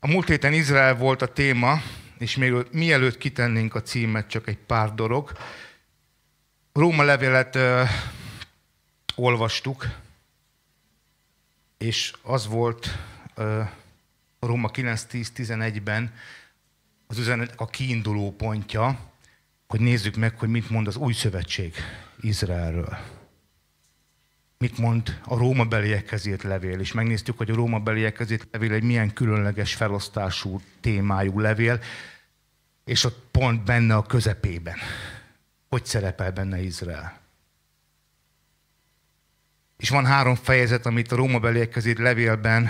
A múlt héten Izrael volt a téma, és még mielőtt kitennénk a címet, csak egy pár dolog. Róma levelet ö, olvastuk, és az volt ö, Róma 9.10.11-ben az üzenet a kiinduló pontja, hogy nézzük meg, hogy mit mond az új szövetség Izraelről mit mond a Róma beliekhez írt levél, és megnéztük, hogy a Róma beliekhez írt levél egy milyen különleges felosztású témájú levél, és ott pont benne a közepében. Hogy szerepel benne Izrael? És van három fejezet, amit a Róma beliekhez írt levélben,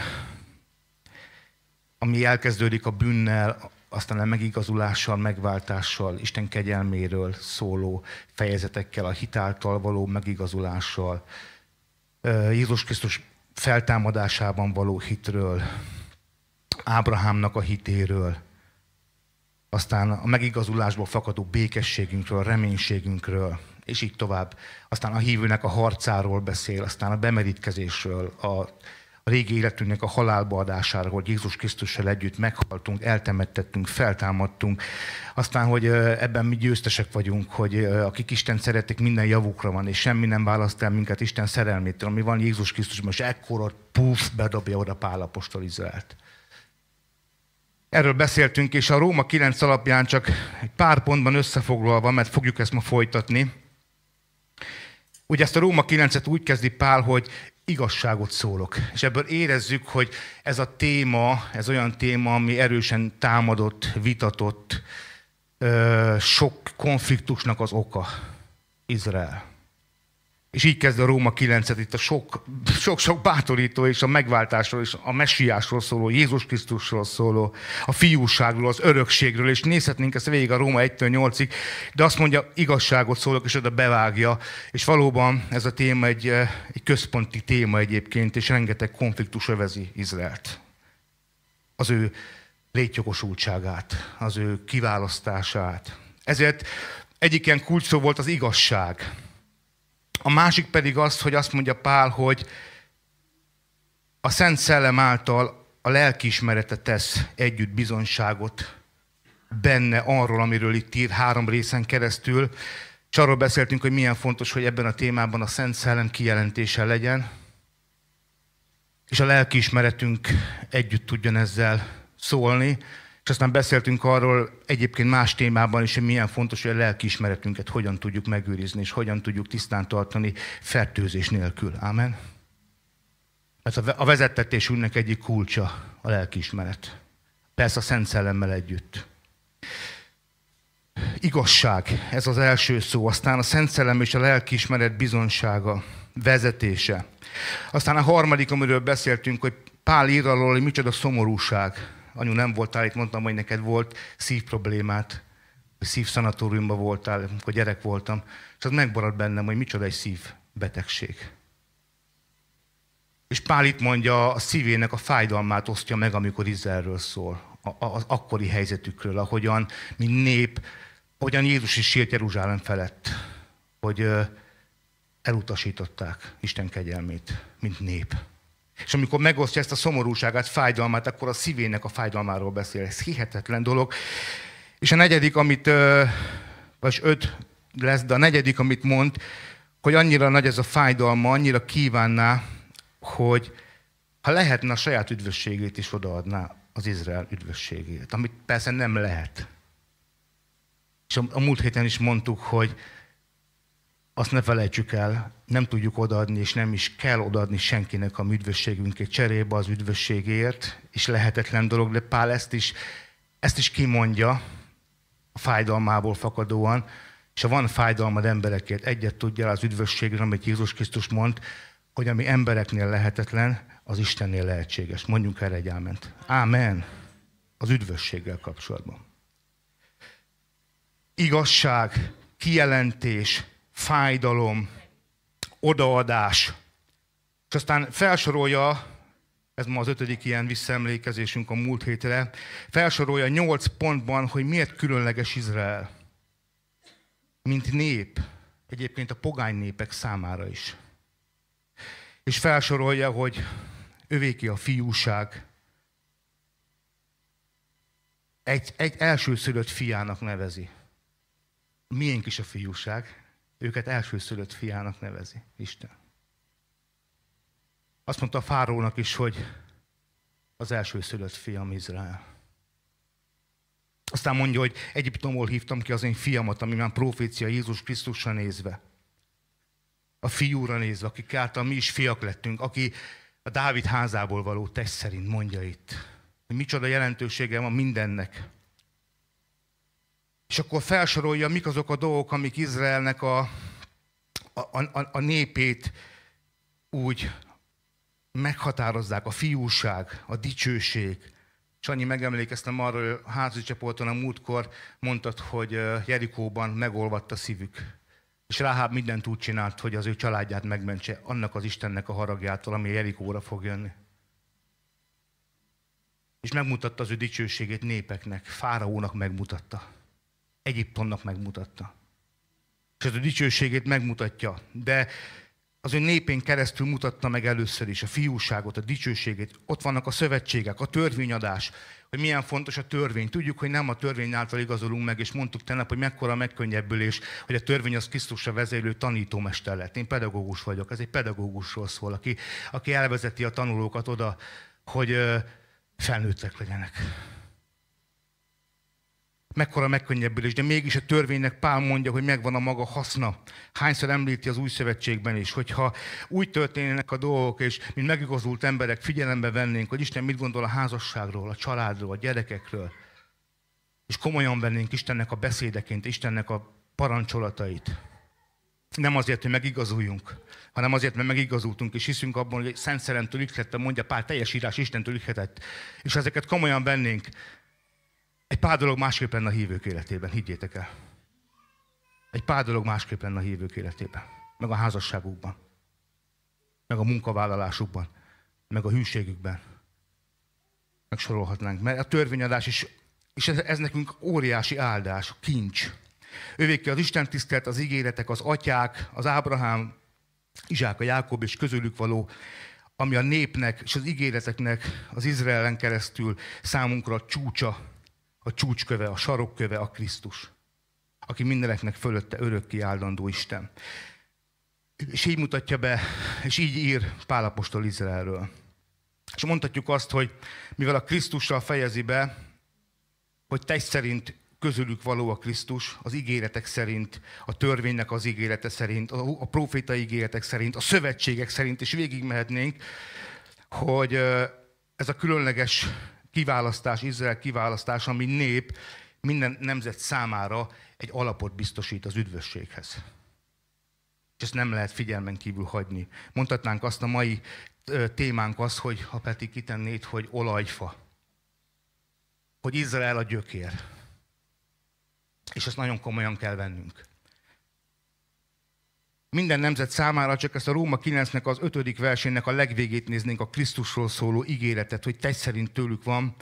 ami elkezdődik a bűnnel, aztán a megigazulással, megváltással, Isten kegyelméről szóló fejezetekkel, a hitáltal való megigazulással, Jézus Krisztus feltámadásában való hitről, Ábrahámnak a hitéről, aztán a megigazulásból fakadó békességünkről, reménységünkről, és így tovább. Aztán a hívőnek a harcáról beszél, aztán a bemerítkezésről, a a régi életünknek a halálba adására, hogy Jézus Krisztussal együtt meghaltunk, eltemettettünk, feltámadtunk. Aztán, hogy ebben mi győztesek vagyunk, hogy akik Isten szeretik, minden javukra van, és semmi nem választ el minket Isten szerelmétől, ami van Jézus Krisztusban, és ott puf, bedobja oda Pálapostól Izraelt. Erről beszéltünk, és a Róma 9 alapján csak egy pár pontban összefoglalva, mert fogjuk ezt ma folytatni, Ugye ezt a Róma 9-et úgy kezdi Pál, hogy igazságot szólok. És ebből érezzük, hogy ez a téma, ez olyan téma, ami erősen támadott, vitatott, sok konfliktusnak az oka. Izrael. És így kezd a Róma 9 itt a sok-sok bátorító és a megváltásról és a messiásról szóló, Jézus Krisztusról szóló, a fiúságról, az örökségről, és nézhetnénk ezt végig a Róma 1 8-ig, de azt mondja, igazságot szólok, és oda bevágja. És valóban ez a téma egy, eh, egy központi téma egyébként, és rengeteg konfliktus övezi Izraelt. Az ő létjogosultságát, az ő kiválasztását. Ezért egyik ilyen kulcs volt az igazság a másik pedig az, hogy azt mondja Pál, hogy a Szent Szellem által a lelkiismerete tesz együtt bizonyságot benne arról, amiről itt ír három részen keresztül, és arról beszéltünk, hogy milyen fontos, hogy ebben a témában a Szent Szellem kijelentése legyen, és a lelkiismeretünk együtt tudjon ezzel szólni. És aztán beszéltünk arról egyébként más témában is, hogy milyen fontos, hogy a lelkiismeretünket hogyan tudjuk megőrizni, és hogyan tudjuk tisztán tartani fertőzés nélkül. Ámen? Mert a vezettetésünknek egyik kulcsa a lelkiismeret. Persze a Szent Szellemmel együtt. Igazság, ez az első szó, aztán a Szent Szellem és a lelkiismeret bizonsága, vezetése. Aztán a harmadik, amiről beszéltünk, hogy Pál ír alól, hogy micsoda szomorúság, anyu nem voltál itt, mondtam, hogy neked volt szívproblémát, szívszanatóriumban voltál, amikor gyerek voltam, és az megmaradt bennem, hogy micsoda egy szívbetegség. És Pál itt mondja, a szívének a fájdalmát osztja meg, amikor Izraelről szól, az akkori helyzetükről, ahogyan, mint nép, ahogyan Jézus is sírt Jeruzsálem felett, hogy elutasították Isten kegyelmét, mint nép. És amikor megosztja ezt a szomorúságát, fájdalmát, akkor a szívének a fájdalmáról beszél. Ez hihetetlen dolog. És a negyedik, amit, vagy öt lesz, de a negyedik, amit mond, hogy annyira nagy ez a fájdalma, annyira kívánná, hogy ha lehetne a saját üdvösségét is odaadná az Izrael üdvösségét, amit persze nem lehet. És a, múlt héten is mondtuk, hogy azt ne felejtsük el, nem tudjuk odaadni, és nem is kell odaadni senkinek a üdvösségünket cserébe az üdvösségért, és lehetetlen dolog, de Pál ezt is, ezt is kimondja a fájdalmából fakadóan, és ha van fájdalmad emberekért, egyet tudja az üdvösségre, amit Jézus Krisztus mond, hogy ami embereknél lehetetlen, az Istennél lehetséges. Mondjunk erre egy áment. Ámen. Az üdvösséggel kapcsolatban. Igazság, kijelentés, fájdalom, odaadás. És aztán felsorolja, ez ma az ötödik ilyen visszaemlékezésünk a múlt hétre, felsorolja nyolc pontban, hogy miért különleges Izrael. Mint nép, egyébként a pogány népek számára is. És felsorolja, hogy övéki a fiúság, egy, egy elsőszülött fiának nevezi. Miénk is a fiúság, őket elsőszülött fiának nevezi Isten. Azt mondta a fárónak is, hogy az elsőszülött fiam Izrael. Aztán mondja, hogy Egyiptomból hívtam ki az én fiamat, ami már profécia Jézus Krisztusra nézve. A fiúra nézve, aki által mi is fiak lettünk, aki a Dávid házából való test szerint mondja itt, hogy micsoda jelentősége van mindennek. És akkor felsorolja, mik azok a dolgok, amik Izraelnek a, a, a, a népét úgy meghatározzák, a fiúság, a dicsőség. csanyi megemlékeztem arról, házi csaporton a múltkor mondtad, hogy Jerikóban megolvadt a szívük. És Ráháb mindent úgy csinált, hogy az ő családját megmentse annak az Istennek a haragjától, ami Jerikóra fog jönni. És megmutatta az ő dicsőségét népeknek, fáraónak megmutatta. Egyiptomnak megmutatta. És az ő dicsőségét megmutatja, de az ő népén keresztül mutatta meg először is a fiúságot, a dicsőségét. Ott vannak a szövetségek, a törvényadás, hogy milyen fontos a törvény. Tudjuk, hogy nem a törvény által igazolunk meg, és mondtuk tegnap, hogy mekkora megkönnyebbülés, hogy a törvény az Krisztusra vezérlő tanítómester lett. Én pedagógus vagyok, ez egy pedagógusról szól, aki, aki elvezeti a tanulókat oda, hogy felnőttek legyenek mekkora megkönnyebbülés, de mégis a törvénynek Pál mondja, hogy megvan a maga haszna. Hányszor említi az új szövetségben is, hogyha úgy történnek a dolgok, és mint megigazult emberek figyelembe vennénk, hogy Isten mit gondol a házasságról, a családról, a gyerekekről, és komolyan vennénk Istennek a beszédeként, Istennek a parancsolatait. Nem azért, hogy megigazuljunk, hanem azért, mert megigazultunk, és hiszünk abban, hogy Szent Szerentől ihlettem, mondja pár teljes írás Istentől ihletett. És ezeket komolyan vennénk, egy pár dolog másképp lenne a hívők életében, higgyétek el. Egy pár dolog másképp lenne a hívők életében, meg a házasságukban, meg a munkavállalásukban, meg a hűségükben. Megsorolhatnánk, mert a törvényadás is, és ez, ez nekünk óriási áldás, kincs. Ővékkel az Isten tisztelt, az ígéretek, az atyák, az Ábrahám, Izsák, a Jákob és közülük való, ami a népnek és az ígéreteknek az Izraelen keresztül számunkra csúcsa, a csúcsköve, a sarokköve a Krisztus, aki mindeneknek fölötte örökké áldandó Isten. És így mutatja be, és így ír Pálapostól Izraelről. És mondhatjuk azt, hogy mivel a Krisztussal fejezi be, hogy test szerint közülük való a Krisztus, az ígéretek szerint, a törvénynek az ígérete szerint, a proféta ígéretek szerint, a szövetségek szerint, és végigmehetnénk, hogy ez a különleges kiválasztás, Izrael kiválasztása, ami nép, minden nemzet számára egy alapot biztosít az üdvösséghez. És ezt nem lehet figyelmen kívül hagyni. Mondhatnánk azt, a mai témánk az, hogy ha Peti kitennéd, hogy olajfa. Hogy Izrael a gyökér. És ezt nagyon komolyan kell vennünk. Minden nemzet számára csak ezt a Róma 9-nek az ötödik versének a legvégét néznénk a Krisztusról szóló ígéretet, hogy te szerint tőlük van,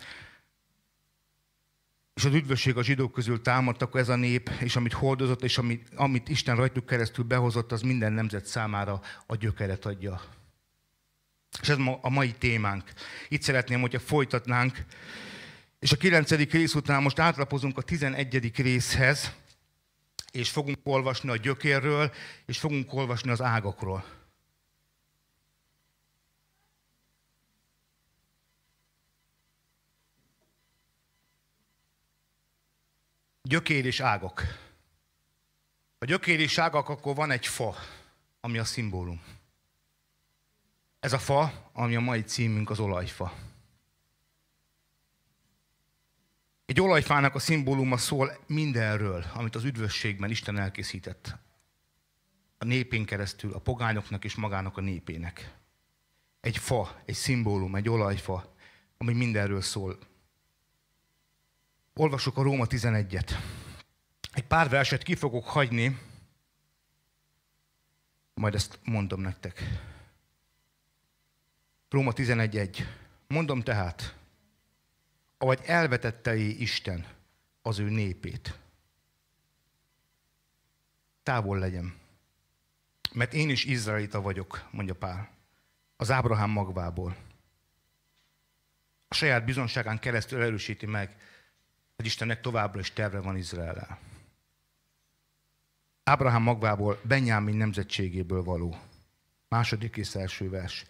és az üdvösség a zsidók közül támadt, akkor ez a nép, és amit hordozott, és amit, amit Isten rajtuk keresztül behozott, az minden nemzet számára a gyökeret adja. És ez ma, a mai témánk. Itt szeretném, hogyha folytatnánk. És a kilencedik rész után most átlapozunk a tizenegyedik részhez, és fogunk olvasni a gyökérről, és fogunk olvasni az ágakról. Gyökér és ágak. A gyökér és ágak, akkor van egy fa, ami a szimbólum. Ez a fa, ami a mai címünk az olajfa. Egy olajfának a szimbóluma szól mindenről, amit az üdvösségben Isten elkészített. A népén keresztül, a pogányoknak és magának a népének. Egy fa, egy szimbólum, egy olajfa, ami mindenről szól. Olvasok a Róma 11-et. Egy pár verset ki fogok hagyni, majd ezt mondom nektek. Róma 11.1. Mondom tehát, vagy elvetettei Isten az ő népét. Távol legyen. Mert én is izraelita vagyok, mondja Pál, az Ábrahám magvából. A saját bizonságán keresztül erősíti meg, hogy Istennek továbbra is terve van -el. Ábrahám magvából, Benyámin nemzetségéből való. Második és első vers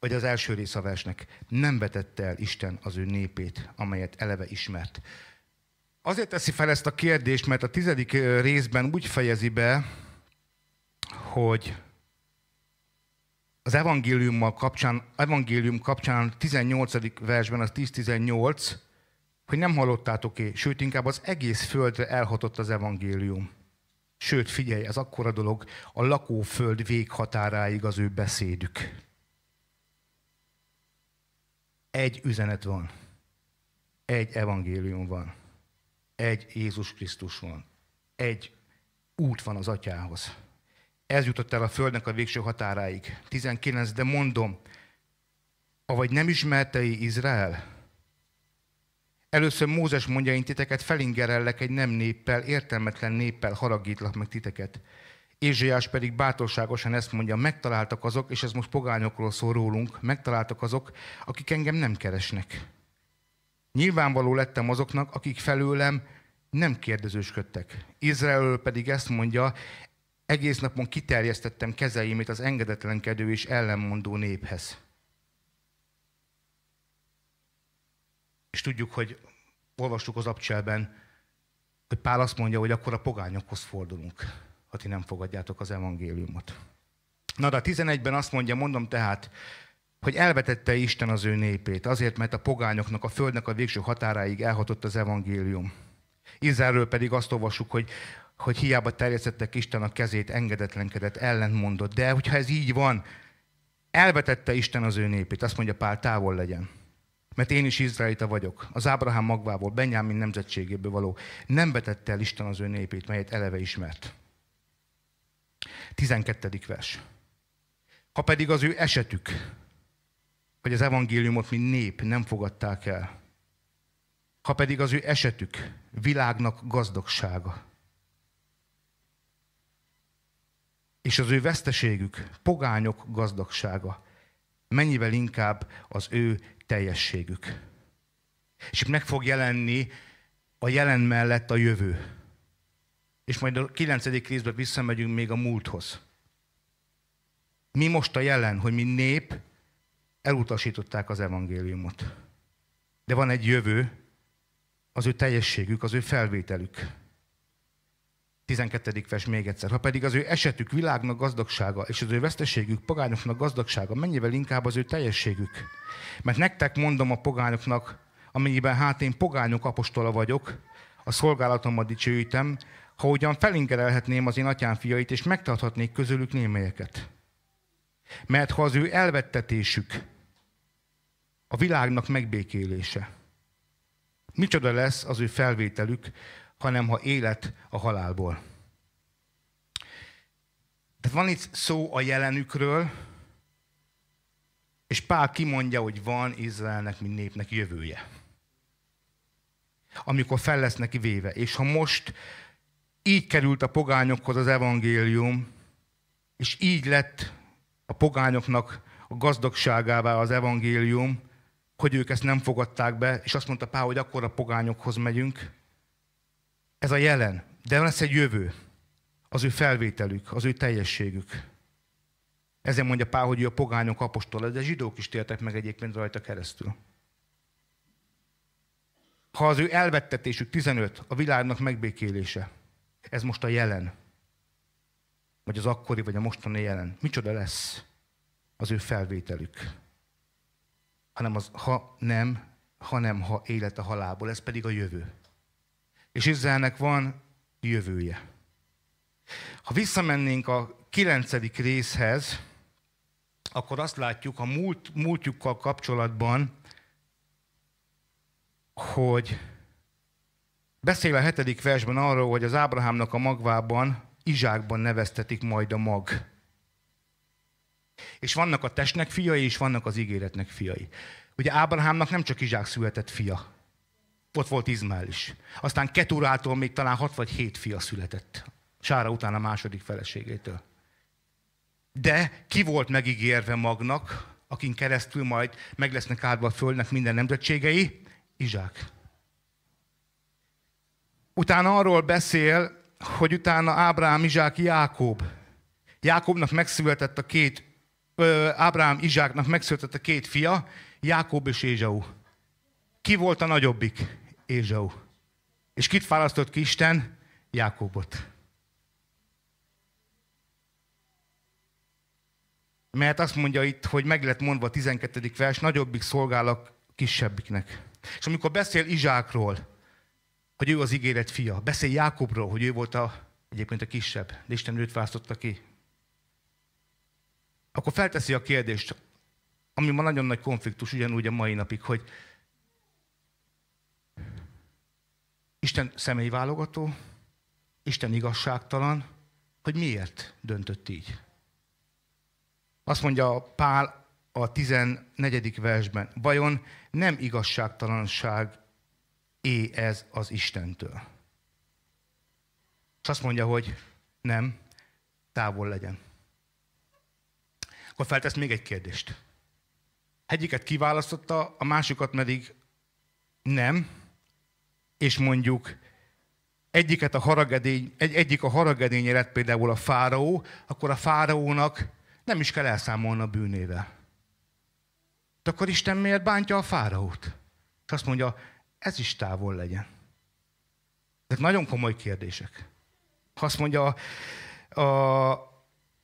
vagy az első rész a versnek, nem vetette el Isten az ő népét, amelyet eleve ismert. Azért teszi fel ezt a kérdést, mert a tizedik részben úgy fejezi be, hogy az evangéliummal kapcsán, evangélium kapcsán 18. versben, az 10-18, hogy nem hallottátok é, sőt inkább az egész földre elhatott az evangélium. Sőt, figyelj, ez akkora dolog, a lakóföld véghatáráig az ő beszédük. Egy üzenet van. Egy evangélium van. Egy Jézus Krisztus van. Egy út van az atyához. Ez jutott el a földnek a végső határáig. 19, de mondom, avagy nem ismertei Izrael? Először Mózes mondja, én titeket felingerellek egy nem néppel, értelmetlen néppel haragítlak meg titeket. Ézsiás pedig bátorságosan ezt mondja, megtaláltak azok, és ez most pogányokról szól rólunk, megtaláltak azok, akik engem nem keresnek. Nyilvánvaló lettem azoknak, akik felőlem nem kérdezősködtek. Izrael pedig ezt mondja, egész napon kiterjesztettem kezeimét az engedetlenkedő és ellenmondó néphez. És tudjuk, hogy olvastuk az abcselben, hogy Pál azt mondja, hogy akkor a pogányokhoz fordulunk ha ti nem fogadjátok az evangéliumot. Na de a 11-ben azt mondja, mondom tehát, hogy elvetette Isten az ő népét, azért, mert a pogányoknak a földnek a végső határáig elhatott az evangélium. Izraelről pedig azt olvassuk, hogy, hogy hiába terjesztettek Isten a kezét, engedetlenkedett, ellentmondott. De hogyha ez így van, elvetette Isten az ő népét, azt mondja Pál, távol legyen. Mert én is izraelita vagyok, az Ábrahám magvából, Benyámin nemzetségéből való. Nem vetette el Isten az ő népét, melyet eleve ismert. 12. vers. Ha pedig az ő esetük, hogy az evangéliumot, mint nép nem fogadták el, ha pedig az ő esetük világnak gazdagsága, és az ő veszteségük pogányok gazdagsága, mennyivel inkább az ő teljességük. És itt meg fog jelenni a jelen mellett a jövő és majd a kilencedik részben visszamegyünk még a múlthoz. Mi most a jelen, hogy mi nép, elutasították az evangéliumot. De van egy jövő, az ő teljességük, az ő felvételük. 12. vers még egyszer. Ha pedig az ő esetük világnak gazdagsága, és az ő veszteségük pogányoknak gazdagsága, mennyivel inkább az ő teljességük? Mert nektek mondom a pogányoknak, amennyiben hát én pogányok apostola vagyok, a szolgálatomat dicsőítem, ha ugyan felingerelhetném az én atyám fiait, és megtarthatnék közülük némelyeket. Mert ha az ő elvettetésük, a világnak megbékélése, micsoda lesz az ő felvételük, hanem ha élet a halálból. Tehát van itt szó a jelenükről, és Pál kimondja, hogy van Izraelnek, mint népnek jövője. Amikor fel lesz neki véve. És ha most így került a pogányokhoz az evangélium, és így lett a pogányoknak a gazdagságává az evangélium, hogy ők ezt nem fogadták be, és azt mondta Pál, hogy akkor a pogányokhoz megyünk. Ez a jelen, de lesz egy jövő, az ő felvételük, az ő teljességük. Ezen mondja Pál, hogy ő a pogányok apostol, de zsidók is tértek meg egyébként rajta keresztül. Ha az ő elvettetésük 15, a világnak megbékélése, ez most a jelen. Vagy az akkori, vagy a mostani jelen. Micsoda lesz az ő felvételük. Hanem az, ha nem, hanem ha élet a halálból. Ez pedig a jövő. És Izraelnek van jövője. Ha visszamennénk a kilencedik részhez, akkor azt látjuk a múlt, múltjukkal kapcsolatban, hogy Beszél a hetedik versben arról, hogy az Ábrahámnak a magvában, Izsákban neveztetik majd a mag. És vannak a testnek fiai, és vannak az ígéretnek fiai. Ugye Ábrahámnak nem csak Izsák született fia, ott volt Izmael is. Aztán Keturától még talán hat vagy hét fia született. Sára után a második feleségétől. De ki volt megígérve magnak, akin keresztül majd meg lesznek áldva a földnek minden nemzetségei? Izsák. Utána arról beszél, hogy utána Ábrám, Izsák, Jákob. Jákobnak megszületett a két, ö, Ábrám, Izsáknak megszületett a két fia, Jákob és Ézsau. Ki volt a nagyobbik? Ézsau. És kit választott ki Isten? Jákobot. Mert azt mondja itt, hogy meg lett mondva a 12. vers, nagyobbik szolgálak kisebbiknek. És amikor beszél Izsákról, hogy ő az ígéret fia. Beszél Jákobról, hogy ő volt a, egyébként a kisebb, de Isten őt választotta ki. Akkor felteszi a kérdést, ami ma nagyon nagy konfliktus, ugyanúgy a mai napig, hogy Isten személyválogató, Isten igazságtalan, hogy miért döntött így. Azt mondja Pál a 14. versben, vajon nem igazságtalanság é ez az Istentől. És azt mondja, hogy nem, távol legyen. Akkor feltesz még egy kérdést. Egyiket kiválasztotta, a másikat pedig nem, és mondjuk egyiket a haragedény, egy, egyik a haragedénye lett például a fáraó, akkor a fáraónak nem is kell elszámolni a bűnével. De akkor Isten miért bántja a fáraót? És azt mondja, ez is távol legyen. Ezek nagyon komoly kérdések. Ha azt mondja a, a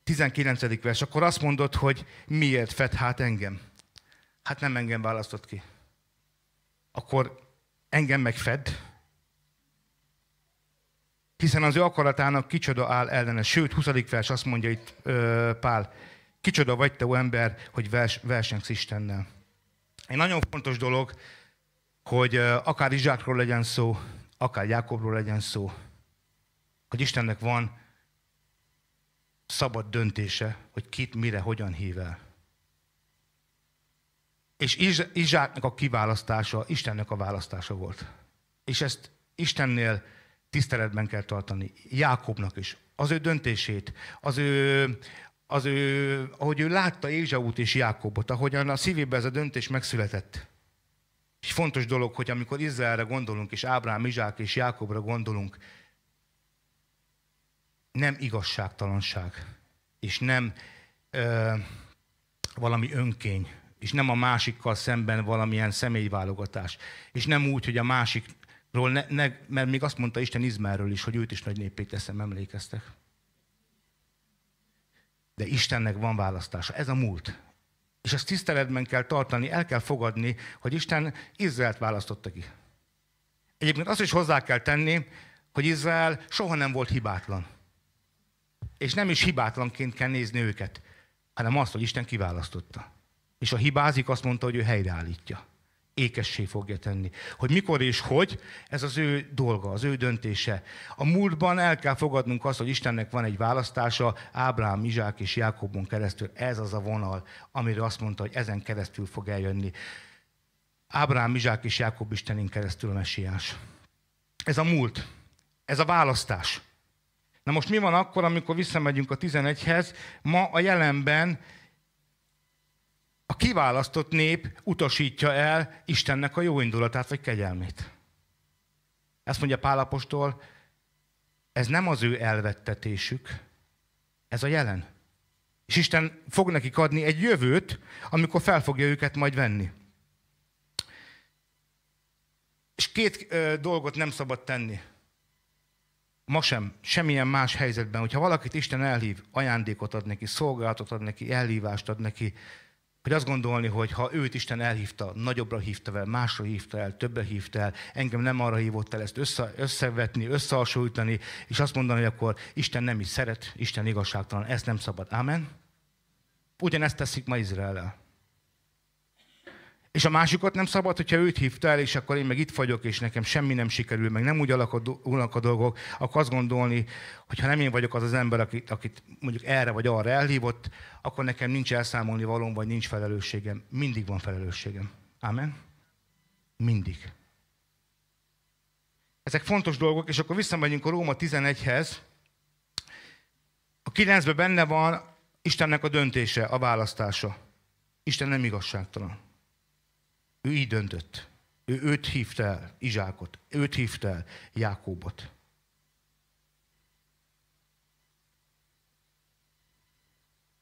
19. vers, akkor azt mondod, hogy miért fed hát engem? Hát nem engem választott ki. Akkor engem meg fed, hiszen az ő akaratának kicsoda áll ellene. Sőt, 20. vers azt mondja itt ö, Pál, kicsoda vagy te, ó ember, hogy vers, versengsz Istennel. Egy nagyon fontos dolog, hogy akár Izsákról legyen szó, akár Jákobról legyen szó, hogy Istennek van szabad döntése, hogy kit, mire, hogyan hív el. És Izsáknak a kiválasztása Istennek a választása volt. És ezt Istennél tiszteletben kell tartani. Jákobnak is. Az ő döntését, az ő, az ő ahogy ő látta Ézsaut és Jákobot, ahogyan a szívébe ez a döntés megszületett. És fontos dolog, hogy amikor Izraelre gondolunk, és Ábrám, Izsák és Jákobra gondolunk, nem igazságtalanság, és nem ö, valami önkény, és nem a másikkal szemben valamilyen személyválogatás, és nem úgy, hogy a másikról, ne, ne, mert még azt mondta Isten Izmerről is, hogy őt is nagy népét teszem, emlékeztek. De Istennek van választása. Ez a múlt. És ezt tiszteletben kell tartani, el kell fogadni, hogy Isten Izraelt választotta ki. Egyébként azt is hozzá kell tenni, hogy Izrael soha nem volt hibátlan. És nem is hibátlanként kell nézni őket, hanem azt, hogy Isten kiválasztotta. És a hibázik, azt mondta, hogy ő helyreállítja ékessé fogja tenni. Hogy mikor és hogy, ez az ő dolga, az ő döntése. A múltban el kell fogadnunk azt, hogy Istennek van egy választása Ábrám, Izsák és Jákobon keresztül. Ez az a vonal, amire azt mondta, hogy ezen keresztül fog eljönni. Ábrám, Izsák és Jákob Istenén keresztül a messiás. Ez a múlt. Ez a választás. Na most mi van akkor, amikor visszamegyünk a 11-hez? Ma a jelenben a kiválasztott nép utasítja el Istennek a jó indulatát vagy kegyelmét. Ezt mondja Pálapostól, ez nem az ő elvettetésük, ez a jelen. És Isten fog nekik adni egy jövőt, amikor fel fogja őket majd venni. És két ö, dolgot nem szabad tenni. Ma sem, semmilyen más helyzetben. Hogyha valakit Isten elhív, ajándékot ad neki, szolgálatot ad neki, elhívást ad neki, hogy azt gondolni, hogy ha őt Isten elhívta, nagyobbra hívta el, másra hívta el, többre hívta el, engem nem arra hívott el ezt össze, összevetni, összehasonlítani, és azt mondani, hogy akkor Isten nem is szeret, Isten igazságtalan, ezt nem szabad. Amen? Ugyanezt teszik ma Izrael-el. És a másikat nem szabad, hogyha őt hívta el, és akkor én meg itt vagyok, és nekem semmi nem sikerül, meg nem úgy alakulnak a dolgok, akkor azt gondolni, hogy ha nem én vagyok az az ember, akit, akit mondjuk erre vagy arra elhívott, akkor nekem nincs elszámolni valóm, vagy nincs felelősségem. Mindig van felelősségem. Amen? Mindig. Ezek fontos dolgok, és akkor visszamegyünk a Róma 11-hez. A 9-ben benne van Istennek a döntése, a választása. Isten nem igazságtalan. Ő így döntött. Ő őt hívta el, Izsákot, őt hívta el, Jákóbot.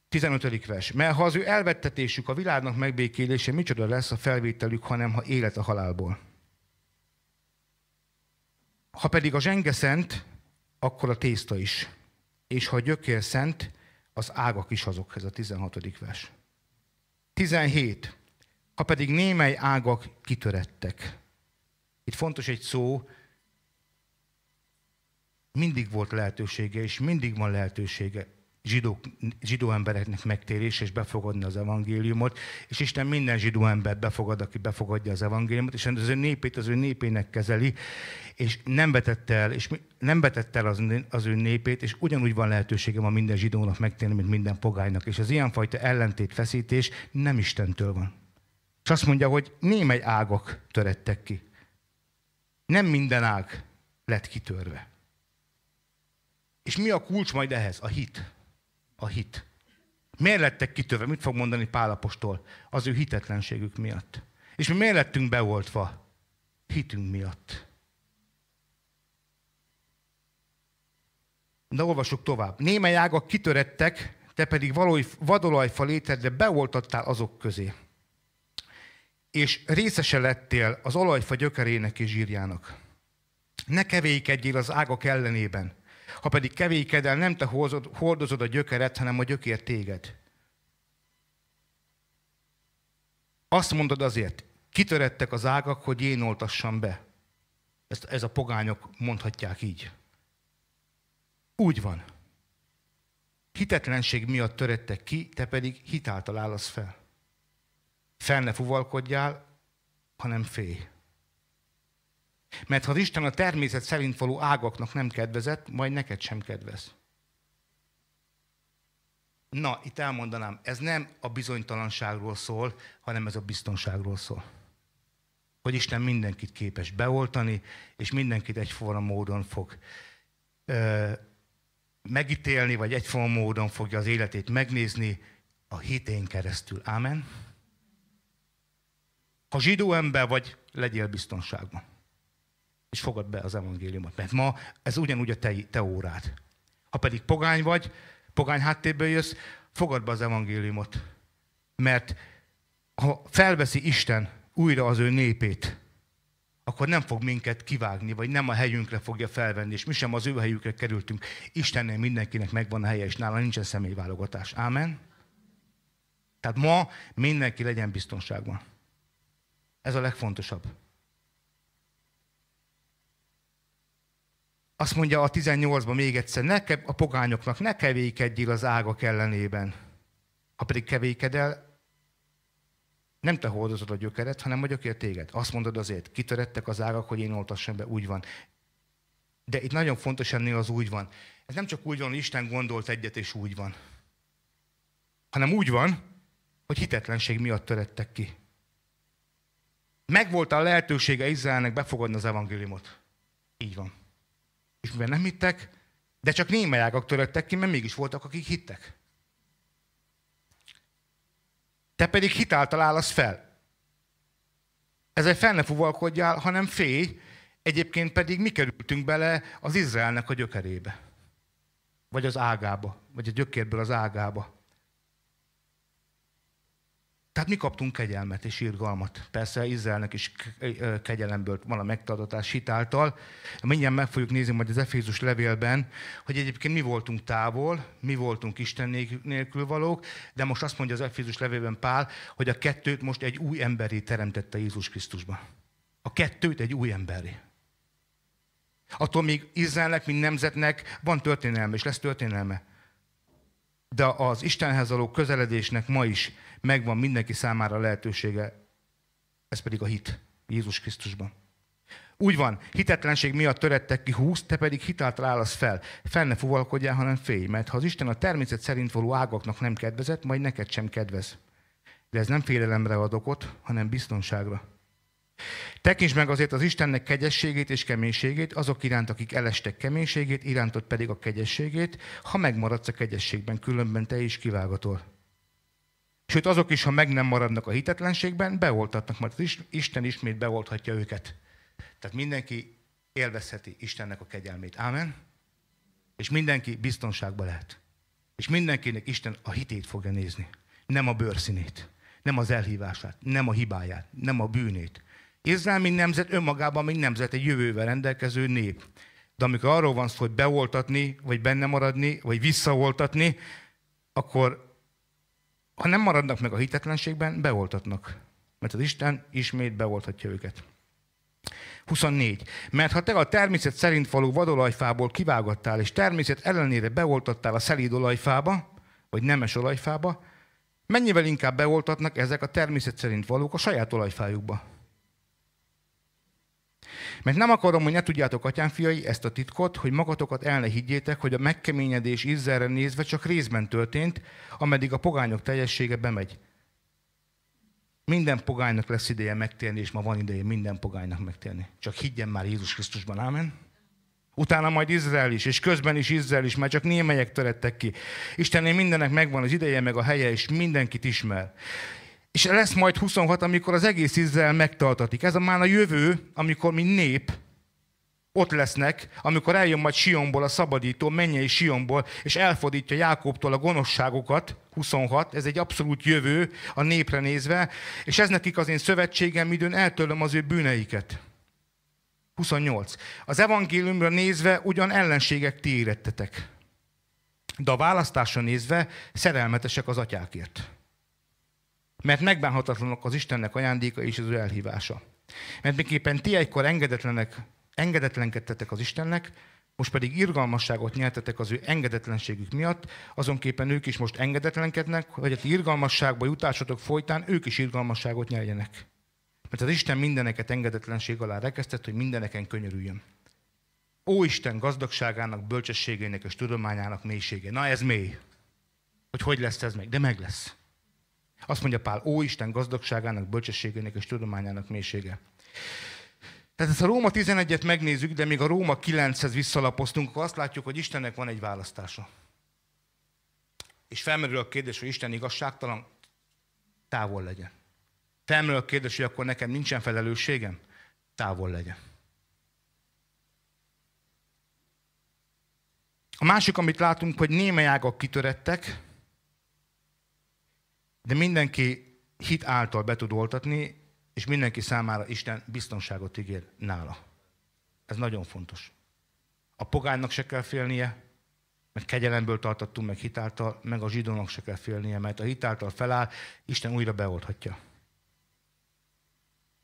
Tizenötödik vers. Mert ha az ő elvettetésük, a világnak megbékélése, micsoda lesz a felvételük, hanem ha élet a halálból. Ha pedig a zsenge szent, akkor a tészta is. És ha a gyökér szent, az ágak is azok. Ez a 16. vers. 17 ha pedig némely ágak kitörettek. Itt fontos egy szó, mindig volt lehetősége, és mindig van lehetősége zsidó, zsidó embereknek megtérés és befogadni az evangéliumot, és Isten minden zsidó embert befogad, aki befogadja az evangéliumot, és az ő népét az ő népének kezeli, és nem vetette el, és nem vetette el az, az ő népét, és ugyanúgy van lehetősége van minden zsidónak megtérni, mint minden pogánynak, és az ilyenfajta feszítés nem Istentől van. És azt mondja, hogy némely ágak törettek ki. Nem minden ág lett kitörve. És mi a kulcs majd ehhez? A hit. A hit. Miért lettek kitörve? Mit fog mondani Pálapostól? Az ő hitetlenségük miatt. És mi miért lettünk beoltva? Hitünk miatt. De olvasok tovább. Némely ágak kitörettek, te pedig valói vadolajfa létedre beoltattál azok közé és részese lettél az olajfa gyökerének és zsírjának. Ne kevékedjél az ágak ellenében, ha pedig kevékedel, nem te hordozod a gyökeret, hanem a gyökér téged. Azt mondod azért, kitörettek az ágak, hogy én oltassam be. Ezt, ez a pogányok mondhatják így. Úgy van. Hitetlenség miatt törettek ki, te pedig hitáltal állasz fel fel ne fuvalkodjál, hanem félj. Mert ha az Isten a természet szerint való ágaknak nem kedvezett, majd neked sem kedvez. Na, itt elmondanám, ez nem a bizonytalanságról szól, hanem ez a biztonságról szól. Hogy Isten mindenkit képes beoltani, és mindenkit egyforma módon fog ö, megítélni, vagy egyforma módon fogja az életét megnézni a hitén keresztül. Ámen. Ha zsidó ember vagy, legyél biztonságban. És fogad be az evangéliumot, mert ma ez ugyanúgy a te, te órád. Ha pedig pogány vagy, pogány háttérből jössz, fogad be az evangéliumot. Mert ha felveszi Isten újra az ő népét, akkor nem fog minket kivágni, vagy nem a helyünkre fogja felvenni, és mi sem az ő helyükre kerültünk. Istennél mindenkinek megvan a helye, és nála nincsen személyválogatás. Ámen? Tehát ma mindenki legyen biztonságban. Ez a legfontosabb. Azt mondja a 18-ban még egyszer, ne ke, a pogányoknak ne kevékedjél az ágak ellenében. Ha pedig kevékedel, nem te hordozod a gyökeret, hanem a gyökér téged. Azt mondod azért, kitörettek az ágak, hogy én oltassam be, úgy van. De itt nagyon fontos ennél az úgy van. Ez nem csak úgy van, hogy Isten gondolt egyet, és úgy van. Hanem úgy van, hogy hitetlenség miatt törettek ki megvolt a lehetősége Izraelnek befogadni az evangéliumot. Így van. És mivel nem hittek, de csak némelyágak törődtek ki, mert mégis voltak, akik hittek. Te pedig hitáltal állasz fel. Ezzel fel ne fuvalkodjál, hanem félj, egyébként pedig mi kerültünk bele az Izraelnek a gyökerébe. Vagy az ágába, vagy a gyökérből az ágába. Tehát mi kaptunk kegyelmet és irgalmat. Persze Izraelnek is kegyelemből van a megtartatás hitáltal. Mindjárt meg fogjuk nézni majd az Efézus levélben, hogy egyébként mi voltunk távol, mi voltunk Isten nélkül valók, de most azt mondja az Efézus levélben Pál, hogy a kettőt most egy új emberi teremtette Jézus Krisztusban. A kettőt egy új emberi. Attól még Izraelnek, mint nemzetnek van történelme, és lesz történelme. De az Istenhez való közeledésnek ma is megvan mindenki számára lehetősége, ez pedig a hit Jézus Krisztusban. Úgy van, hitetlenség miatt törettek ki húsz, te pedig hitelt állasz fel. Fel ne fuvalkodjál, hanem félj, mert ha az Isten a természet szerint való ágaknak nem kedvezett, majd neked sem kedvez. De ez nem félelemre ad okot, hanem biztonságra. Tekints meg azért az Istennek kegyességét és keménységét, azok iránt, akik elestek keménységét, irántod pedig a kegyességét, ha megmaradsz a kegyességben, különben te is kivágatol. Sőt, azok is, ha meg nem maradnak a hitetlenségben, beoltatnak, mert Isten ismét beolthatja őket. Tehát mindenki élvezheti Istennek a kegyelmét. Ámen? És mindenki biztonságban lehet. És mindenkinek Isten a hitét fogja nézni. Nem a bőrszínét, nem az elhívását, nem a hibáját, nem a bűnét. Izrael, mint nemzet, önmagában, mint nemzet, egy jövővel rendelkező nép. De amikor arról van szó, hogy beoltatni, vagy benne maradni, vagy visszaoltatni, akkor ha nem maradnak meg a hitetlenségben, beoltatnak. Mert az Isten ismét beoltatja őket. 24. Mert ha te a természet szerint való vadolajfából kivágattál, és természet ellenére beoltattál a szelíd olajfába, vagy nemes olajfába, mennyivel inkább beoltatnak ezek a természet szerint valók a saját olajfájukba? Mert nem akarom, hogy ne tudjátok, atyám fiai, ezt a titkot, hogy magatokat el ne higgyétek, hogy a megkeményedés ízzelre nézve csak részben történt, ameddig a pogányok teljessége bemegy. Minden pogánynak lesz ideje megtérni, és ma van ideje minden pogánynak megtérni. Csak higgyen már Jézus Krisztusban, ámen. Utána majd Izrael is, és közben is Izrael is, már csak némelyek törettek ki. Istennél mindenek megvan az ideje, meg a helye, és mindenkit ismer. És lesz majd 26, amikor az egész Izrael megtartatik. Ez a már a jövő, amikor mi nép ott lesznek, amikor eljön majd Sionból a szabadító, mennyei Sionból, és elfordítja Jákobtól a gonoszságokat, 26, ez egy abszolút jövő a népre nézve, és ez nekik az én szövetségem, időn eltörlöm az ő bűneiket. 28. Az evangéliumra nézve ugyan ellenségek ti érettetek, de a választásra nézve szerelmetesek az atyákért. Mert megbánhatatlanok az Istennek ajándéka és az ő elhívása. Mert miképpen ti egykor engedetlenek, engedetlenkedtetek az Istennek, most pedig irgalmasságot nyertetek az ő engedetlenségük miatt, azonképpen ők is most engedetlenkednek, hogy a ti irgalmasságba jutásotok folytán ők is irgalmasságot nyerjenek. Mert az Isten mindeneket engedetlenség alá rekesztett, hogy mindeneken könyörüljön. Ó Isten gazdagságának, bölcsességének és tudományának mélysége. Na ez mély. Hogy hogy lesz ez meg? De meg lesz. Azt mondja Pál, ó Isten gazdagságának, bölcsességének és tudományának mélysége. Tehát ezt a Róma 11-et megnézzük, de még a Róma 9-hez visszalapoztunk, akkor azt látjuk, hogy Istennek van egy választása. És felmerül a kérdés, hogy Isten igazságtalan távol legyen. Felmerül a kérdés, hogy akkor nekem nincsen felelősségem, távol legyen. A másik, amit látunk, hogy némelyágak kitörettek, de mindenki hit által be tud oltatni, és mindenki számára Isten biztonságot ígér nála. Ez nagyon fontos. A pogánynak se kell félnie, mert kegyelemből tartottunk meg hitáltal, meg a zsidónak se kell félnie, mert a hitáltal feláll, Isten újra beolthatja.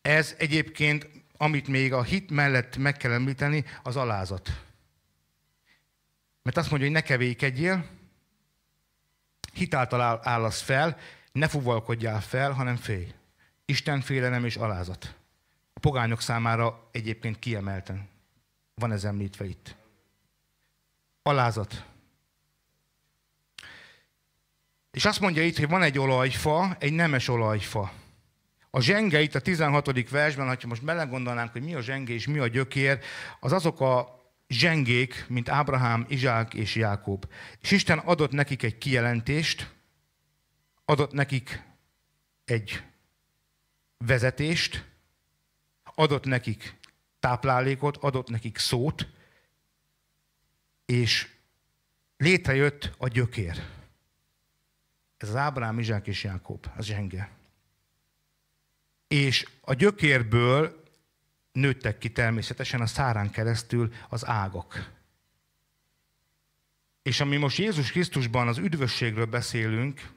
Ez egyébként, amit még a hit mellett meg kell említeni, az alázat. Mert azt mondja, hogy ne kevékedjél, hitáltal áll, állasz fel, ne fuvalkodjál fel, hanem félj. Isten félelem és alázat. A pogányok számára egyébként kiemelten van ez említve itt. Alázat. És azt mondja itt, hogy van egy olajfa, egy nemes olajfa. A zsenge itt a 16. versben, ha most belegondolnánk, hogy mi a zsenge és mi a gyökér, az azok a zsengék, mint Ábrahám, Izsák és Jákob. És Isten adott nekik egy kijelentést, adott nekik egy vezetést, adott nekik táplálékot, adott nekik szót, és létrejött a gyökér. Ez az Ábrám, Izsák és Jákob, az zsenge. És a gyökérből nőttek ki természetesen a szárán keresztül az ágak. És ami most Jézus Krisztusban az üdvösségről beszélünk,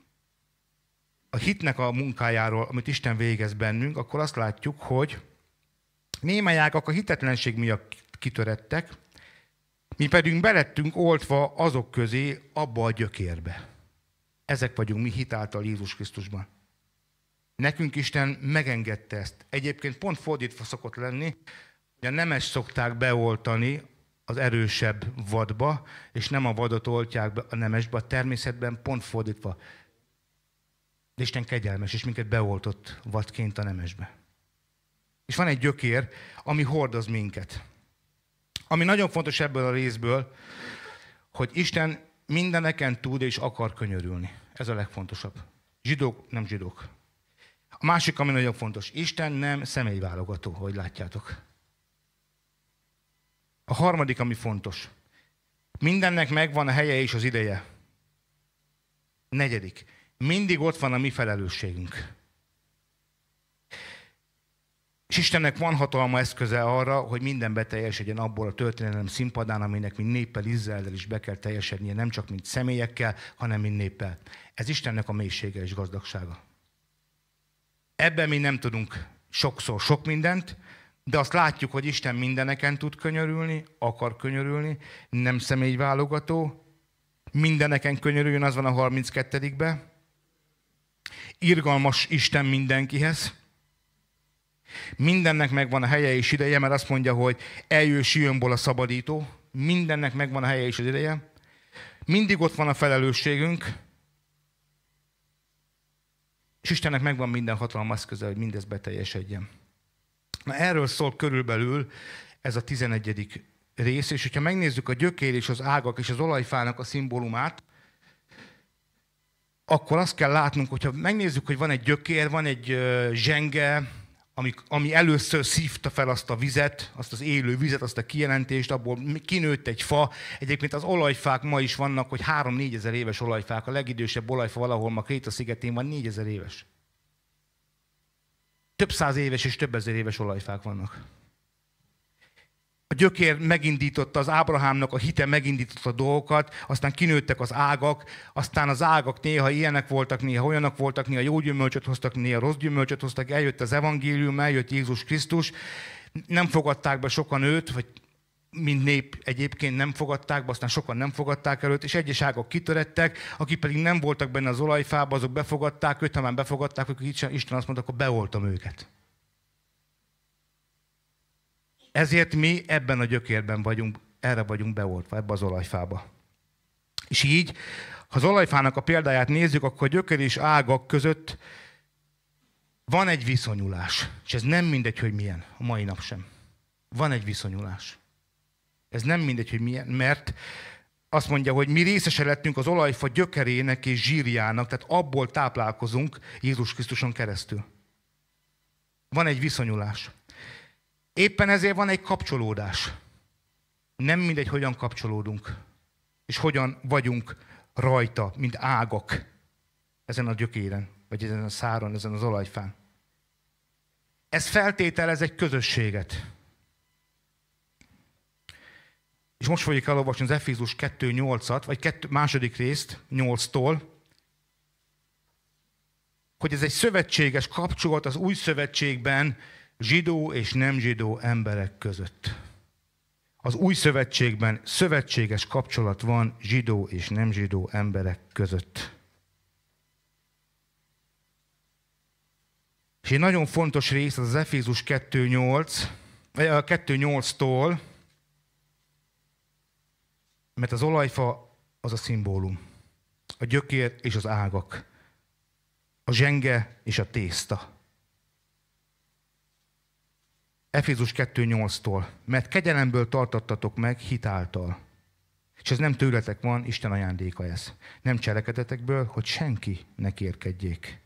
a hitnek a munkájáról, amit Isten végez bennünk, akkor azt látjuk, hogy némelyek a hitetlenség miatt kitörettek, mi pedig belettünk oltva azok közé abba a gyökérbe. Ezek vagyunk mi hitáltal Jézus Krisztusban. Nekünk Isten megengedte ezt. Egyébként pont fordítva szokott lenni, hogy a nemes szokták beoltani az erősebb vadba, és nem a vadot oltják be a nemesbe, a természetben pont fordítva. De Isten kegyelmes, és minket beoltott vadként a nemesbe. És van egy gyökér, ami hordoz minket. Ami nagyon fontos ebből a részből, hogy Isten mindeneken tud és akar könyörülni. Ez a legfontosabb. Zsidók, nem zsidók. A másik, ami nagyon fontos, Isten nem személyválogató, hogy látjátok. A harmadik, ami fontos, mindennek megvan a helye és az ideje. Negyedik, mindig ott van a mi felelősségünk. És Istennek van hatalma eszköze arra, hogy minden beteljesedjen abból a történelem színpadán, aminek mint néppel, izzeldel is be kell teljesednie, nem csak mint személyekkel, hanem mint néppel. Ez Istennek a mélysége és gazdagsága. Ebben mi nem tudunk sokszor sok mindent, de azt látjuk, hogy Isten mindeneken tud könyörülni, akar könyörülni, nem személyválogató, mindeneken könyörüljön, az van a 32-be, Irgalmas Isten mindenkihez. Mindennek megvan a helye és ideje, mert azt mondja, hogy eljő Sionból a szabadító. Mindennek megvan a helye és az ideje. Mindig ott van a felelősségünk, és Istennek megvan minden hatalma eszköze, hogy mindez beteljesedjen. Na erről szól körülbelül ez a 11. rész, és hogyha megnézzük a gyökér és az ágak és az olajfának a szimbólumát, akkor azt kell látnunk, hogyha megnézzük, hogy van egy gyökér, van egy zsenge, ami, ami először szívta fel azt a vizet, azt az élő vizet, azt a kijelentést, abból kinőtt egy fa. Egyébként az olajfák ma is vannak, hogy 3-4 ezer éves olajfák. A legidősebb olajfa valahol ma Kréta szigetén van 4 ezer éves. Több száz éves és több ezer éves olajfák vannak a gyökér megindította az Ábrahámnak, a hite megindította a dolgokat, aztán kinőttek az ágak, aztán az ágak néha ilyenek voltak, néha olyanok voltak, néha jó gyümölcsöt hoztak, néha rossz gyümölcsöt hoztak, eljött az evangélium, eljött Jézus Krisztus, nem fogadták be sokan őt, vagy mint nép egyébként nem fogadták be, aztán sokan nem fogadták előtt, és egyes ágok kitörettek, akik pedig nem voltak benne az olajfába, azok befogadták őt, ha már befogadták, akkor Isten azt mondta, akkor beoltam őket ezért mi ebben a gyökérben vagyunk, erre vagyunk beoltva, ebbe az olajfába. És így, ha az olajfának a példáját nézzük, akkor a gyökér és ágak között van egy viszonyulás. És ez nem mindegy, hogy milyen, a mai nap sem. Van egy viszonyulás. Ez nem mindegy, hogy milyen, mert azt mondja, hogy mi részese lettünk az olajfa gyökerének és zsírjának, tehát abból táplálkozunk Jézus Krisztuson keresztül. Van egy viszonyulás. Éppen ezért van egy kapcsolódás. Nem mindegy, hogyan kapcsolódunk, és hogyan vagyunk rajta, mint ágak ezen a gyökéren, vagy ezen a száron, ezen az olajfán. Ez feltételez egy közösséget. És most fogjuk elolvasni az Efézus 2.8-at, vagy kettő, második részt, 8-tól, hogy ez egy szövetséges kapcsolat az új szövetségben, zsidó és nem zsidó emberek között. Az új szövetségben szövetséges kapcsolat van zsidó és nem zsidó emberek között. És egy nagyon fontos rész az, az Efézus 2.8, 2.8-tól, eh, mert az olajfa az a szimbólum. A gyökér és az ágak. A zsenge és a tészta. Efézus 2.8-tól. Mert kegyelemből tartattatok meg hitáltal. És ez nem tőletek van, Isten ajándéka ez. Nem cselekedetekből, hogy senki ne kérkedjék.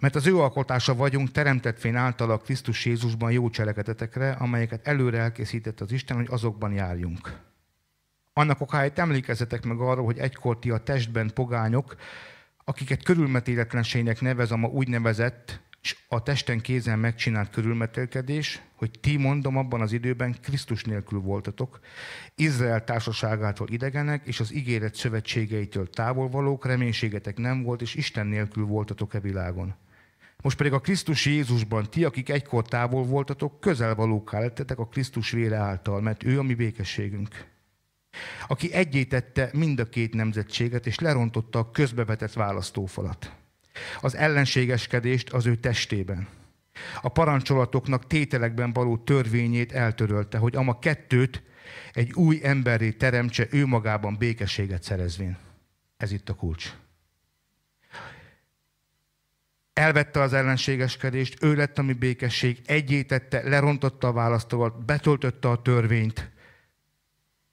Mert az ő alkotása vagyunk, teremtett fény által a Krisztus Jézusban jó cselekedetekre, amelyeket előre elkészített az Isten, hogy azokban járjunk. Annak okáért emlékezzetek meg arról, hogy egykor ti a testben pogányok, akiket körülmetéletlenségnek nevez a ma úgynevezett és a testen kézen megcsinált körülmetelkedés, hogy ti mondom abban az időben Krisztus nélkül voltatok, Izrael társaságától idegenek, és az ígéret szövetségeitől távol valók, reménységetek nem volt, és Isten nélkül voltatok e világon. Most pedig a Krisztus Jézusban ti, akik egykor távol voltatok, közel valóká lettetek a Krisztus vére által, mert ő a mi békességünk. Aki egyétette mind a két nemzetséget, és lerontotta a közbevetett választófalat az ellenségeskedést az ő testében. A parancsolatoknak tételekben való törvényét eltörölte, hogy ama kettőt egy új emberré teremtse ő magában békességet szerezvén. Ez itt a kulcs. Elvette az ellenségeskedést, ő lett a mi békesség, egyétette, lerontotta a választóval, betöltötte a törvényt.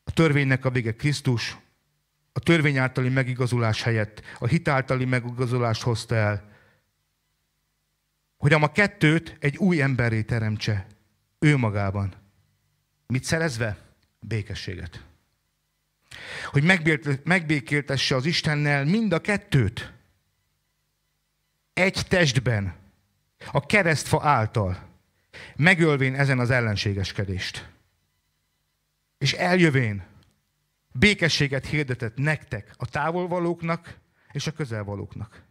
A törvénynek a vége Krisztus, a törvény általi megigazulás helyett a hit általi megigazulást hozta el, hogy a kettőt egy új emberré teremtse, ő magában. Mit szerezve? Békességet. Hogy megbékéltesse az Istennel mind a kettőt. Egy testben, a keresztfa által, megölvén ezen az ellenségeskedést. És eljövén békességet hirdetett nektek, a távolvalóknak és a közelvalóknak.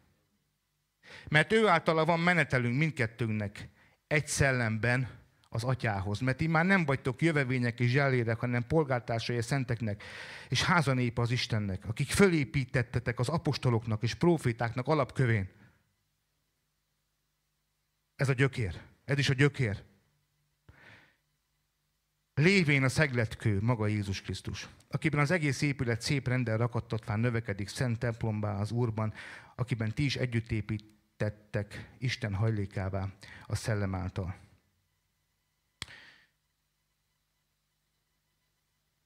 Mert ő általa van menetelünk mindkettőnknek egy szellemben az atyához. Mert így már nem vagytok jövevények és zsellérek, hanem polgártársai a szenteknek, és házanép az Istennek, akik fölépítettetek az apostoloknak és profétáknak alapkövén. Ez a gyökér. Ez is a gyökér. Lévén a szegletkő, maga Jézus Krisztus, akiben az egész épület szép rendel rakadtatván növekedik szent templombá az Úrban, akiben ti is együtt építettek Isten hajlékává a szellem által.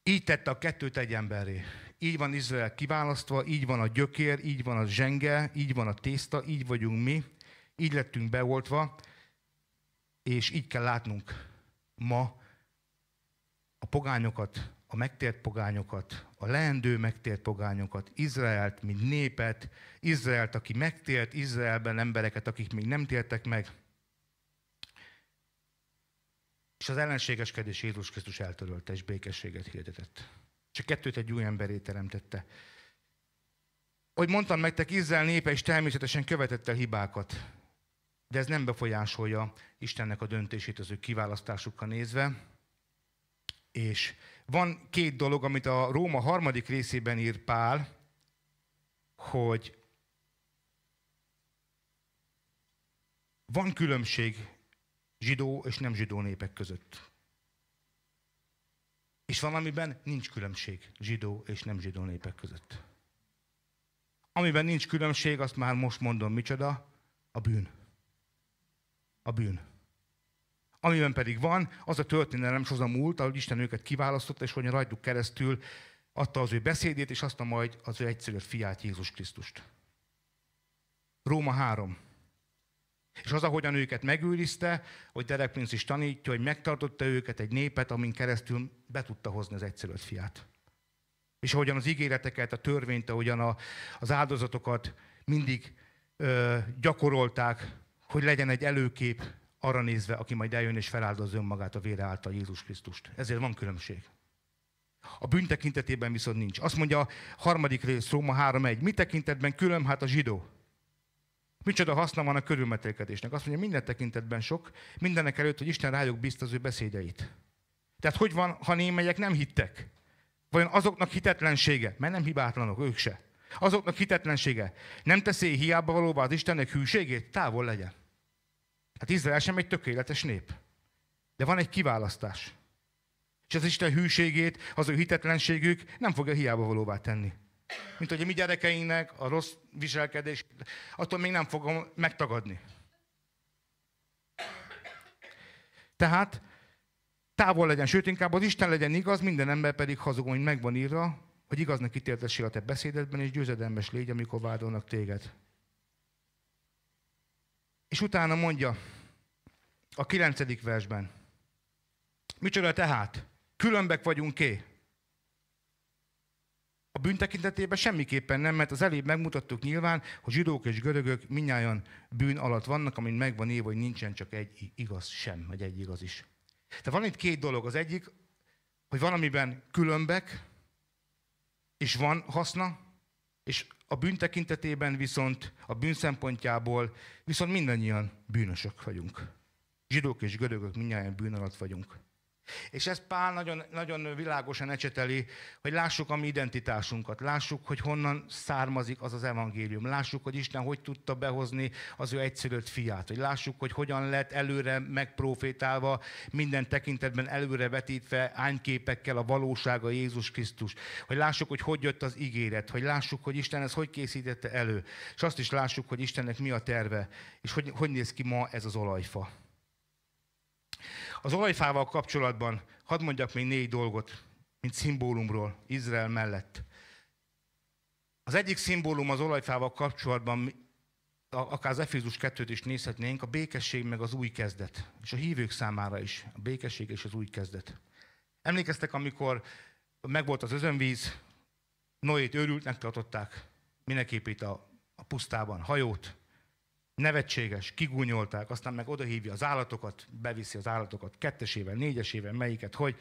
Így tette a kettőt egy emberré. Így van Izrael kiválasztva, így van a gyökér, így van a zsenge, így van a tészta, így vagyunk mi, így lettünk beoltva, és így kell látnunk ma pogányokat, a megtért pogányokat, a leendő megtért pogányokat, Izraelt, mint népet, Izraelt, aki megtért, Izraelben embereket, akik még nem tértek meg, és az ellenségeskedés Jézus Krisztus eltörölte, és békességet hirdetett. Csak kettőt egy új emberé teremtette. Hogy mondtam nektek, Izrael népe is természetesen követett el hibákat, de ez nem befolyásolja Istennek a döntését az ő kiválasztásukkal nézve, és van két dolog, amit a Róma harmadik részében ír Pál, hogy van különbség zsidó és nem zsidó népek között. És van, nincs különbség zsidó és nem zsidó népek között. Amiben nincs különbség, azt már most mondom, micsoda? A bűn. A bűn. Amiben pedig van, az a történelem a múlt, ahogy Isten őket kiválasztotta, és hogy rajtuk keresztül adta az ő beszédét, és a majd az ő egyszülött fiát, Jézus Krisztust. Róma 3. És az, ahogyan őket megőrizte, hogy Derek Prince is tanítja, hogy megtartotta őket egy népet, amin keresztül be tudta hozni az egyszülött fiát. És ahogyan az ígéreteket, a törvényt, ahogyan a, az áldozatokat mindig ö, gyakorolták, hogy legyen egy előkép arra nézve, aki majd eljön és feláldoz önmagát a vére által Jézus Krisztust. Ezért van különbség. A bűn tekintetében viszont nincs. Azt mondja a harmadik rész, Róma 3.1. Mi tekintetben külön hát a zsidó? Micsoda haszna van a körülmetélkedésnek? Azt mondja, minden tekintetben sok, mindenek előtt, hogy Isten rájuk bízta beszédeit. Tehát hogy van, ha némelyek nem hittek? Vajon azoknak hitetlensége? Mert nem hibátlanok, ők se. Azoknak hitetlensége nem teszi hiába valóban az Istennek hűségét? Távol legyen. Hát Izrael sem egy tökéletes nép. De van egy kiválasztás. És az Isten hűségét, az ő hitetlenségük nem fogja hiába valóvá tenni. Mint hogy a mi gyerekeinknek a rossz viselkedés, attól még nem fogom megtagadni. Tehát távol legyen, sőt inkább az Isten legyen igaz, minden ember pedig hazug, hogy megvan írva, hogy igaznak ítéltessél a te beszédedben, és győzedelmes légy, amikor vádolnak téged. És utána mondja a kilencedik versben. Micsoda tehát? Különbek vagyunk-e? A bűntekintetében semmiképpen nem, mert az elébb megmutattuk nyilván, hogy zsidók és görögök minnyáján bűn alatt vannak, amint megvan év hogy nincsen csak egy igaz sem, vagy egy igaz is. Tehát van itt két dolog. Az egyik, hogy van, amiben különbek, és van haszna, és a bűntekintetében viszont, a bűn szempontjából viszont mindannyian bűnösök vagyunk. Zsidók és görögök mindjárt bűn alatt vagyunk. És ezt Pál nagyon, nagyon világosan ecseteli, hogy lássuk a mi identitásunkat, lássuk, hogy honnan származik az az evangélium, lássuk, hogy Isten hogy tudta behozni az ő egyszülött fiát, hogy lássuk, hogy hogyan lett előre megprofétálva, minden tekintetben előre vetítve ányképekkel a valósága Jézus Krisztus, hogy lássuk, hogy hogy jött az ígéret, hogy lássuk, hogy Isten ez hogy készítette elő, és azt is lássuk, hogy Istennek mi a terve, és hogy, hogy néz ki ma ez az olajfa. Az olajfával kapcsolatban hadd mondjak még négy dolgot, mint szimbólumról, Izrael mellett. Az egyik szimbólum az olajfával kapcsolatban, akár az Efézus 2-t is nézhetnénk, a békesség meg az új kezdet. És a hívők számára is, a békesség és az új kezdet. Emlékeztek, amikor megvolt az özönvíz, Noét őrültnek tartották, mindenképp itt a, a pusztában hajót, Nevetséges, kigúnyolták, aztán meg odahívja az állatokat, beviszi az állatokat kettesével, négyesével, melyiket, hogy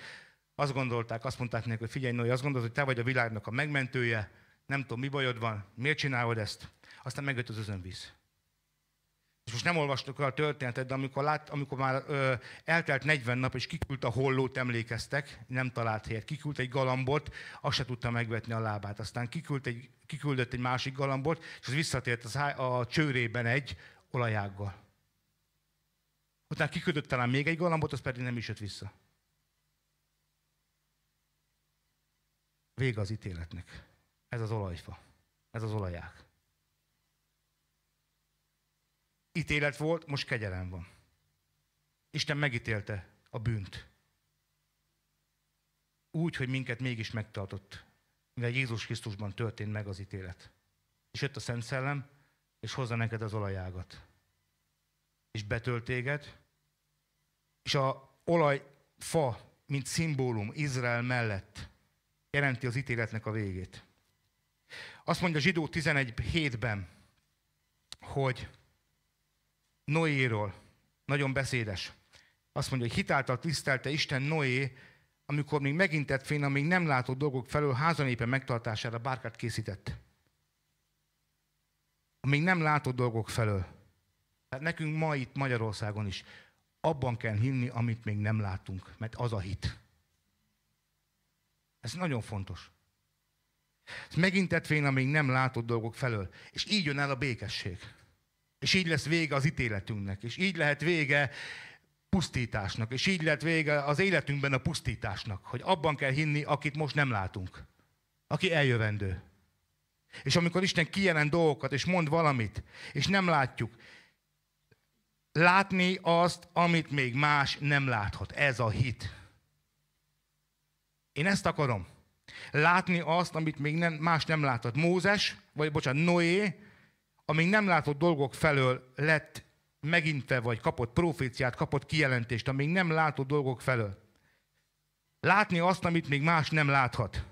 azt gondolták, azt mondták neki, hogy figyelj, Noé, azt gondolod, hogy te vagy a világnak a megmentője, nem tudom, mi bajod van, miért csinálod ezt? Aztán megjött az özönvíz és most nem olvastuk el a történetet, de amikor, lát, amikor már ö, eltelt 40 nap, és kiküldt a hollót, emlékeztek, nem talált helyet, kiküldt egy galambot, azt se tudta megvetni a lábát. Aztán kiküldt egy, kiküldött egy másik galambot, és az visszatért az, a csőrében egy olajággal. Utána kiküldött talán még egy galambot, az pedig nem is jött vissza. Vége az ítéletnek. Ez az olajfa. Ez az olaják. Ítélet volt, most kegyelem van. Isten megítélte a bűnt. Úgy, hogy minket mégis megtartott, mivel Jézus Krisztusban történt meg az ítélet. És jött a Szent Szellem, és hozza neked az olajágat. És betöltéget és a olajfa, mint szimbólum Izrael mellett jelenti az ítéletnek a végét. Azt mondja a zsidó 11.7-ben, hogy Noéról. Nagyon beszédes. Azt mondja, hogy hitáltal tisztelte Isten Noé, amikor még megintett fény, amíg nem látott dolgok felől házanépe megtartására bárkát készített. Amíg nem látott dolgok felől. Tehát nekünk ma itt Magyarországon is abban kell hinni, amit még nem látunk, mert az a hit. Ez nagyon fontos. Ez megintett fény, amíg nem látott dolgok felől. És így jön el a békesség. És így lesz vége az ítéletünknek, és így lehet vége pusztításnak, és így lehet vége az életünkben a pusztításnak, hogy abban kell hinni, akit most nem látunk, aki eljövendő. És amikor Isten kijelent dolgokat, és mond valamit, és nem látjuk, látni azt, amit még más nem láthat. Ez a hit. Én ezt akarom. Látni azt, amit még nem, más nem láthat. Mózes, vagy bocsánat, Noé, a még nem látott dolgok felől lett megintve, vagy kapott proféciát, kapott kijelentést, a még nem látott dolgok felől. Látni azt, amit még más nem láthat.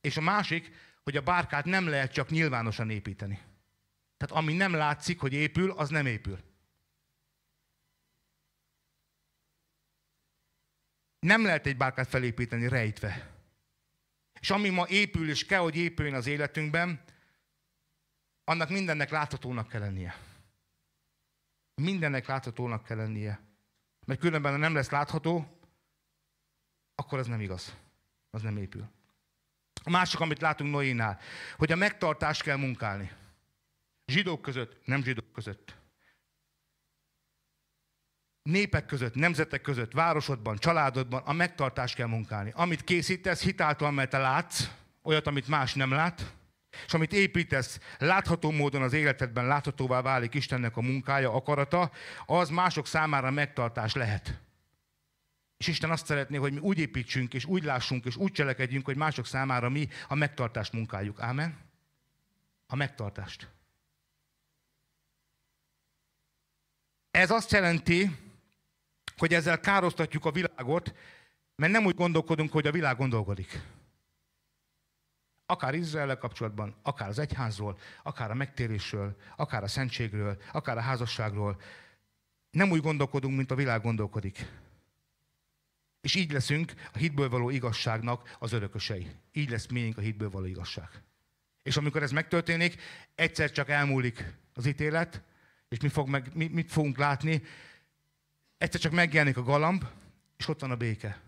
És a másik, hogy a bárkát nem lehet csak nyilvánosan építeni. Tehát ami nem látszik, hogy épül, az nem épül. Nem lehet egy bárkát felépíteni rejtve. És ami ma épül, és kell, hogy épüljön az életünkben, annak mindennek láthatónak kell lennie. Mindennek láthatónak kell lennie. Mert különben, ha nem lesz látható, akkor az nem igaz. Az nem épül. A másik, amit látunk Noénál, hogy a megtartás kell munkálni. Zsidók között, nem zsidók között. Népek között, nemzetek között, városodban, családodban a megtartás kell munkálni. Amit készítesz, hitáltal, mert te látsz, olyat, amit más nem lát, és amit építesz, látható módon az életedben láthatóvá válik Istennek a munkája, akarata, az mások számára megtartás lehet. És Isten azt szeretné, hogy mi úgy építsünk, és úgy lássunk, és úgy cselekedjünk, hogy mások számára mi a megtartást munkáljuk. Ámen? A megtartást. Ez azt jelenti, hogy ezzel károsztatjuk a világot, mert nem úgy gondolkodunk, hogy a világ gondolkodik. Akár Izrael kapcsolatban, akár az egyházról, akár a megtérésről, akár a szentségről, akár a házasságról. Nem úgy gondolkodunk, mint a világ gondolkodik. És így leszünk a hitből való igazságnak az örökösei. Így lesz miénk a hitből való igazság. És amikor ez megtörténik, egyszer csak elmúlik az ítélet, és mi fog meg, mi, mit fogunk látni? Egyszer csak megjelenik a galamb, és ott van a béke.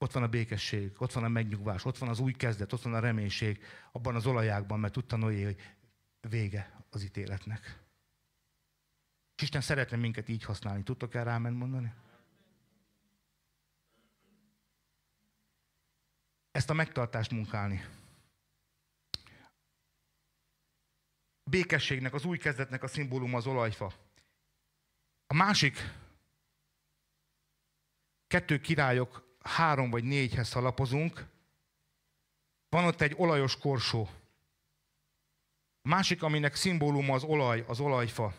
Ott van a békesség, ott van a megnyugvás, ott van az új kezdet, ott van a reménység abban az olajákban, mert tudta Noé, hogy vége az ítéletnek. És Isten szeretne minket így használni. Tudtok el rámen mondani? Ezt a megtartást munkálni. A békességnek, az új kezdetnek a szimbóluma az olajfa. A másik kettő királyok három vagy négyhez alapozunk, van ott egy olajos korsó. Másik, aminek szimbóluma az olaj, az olajfa.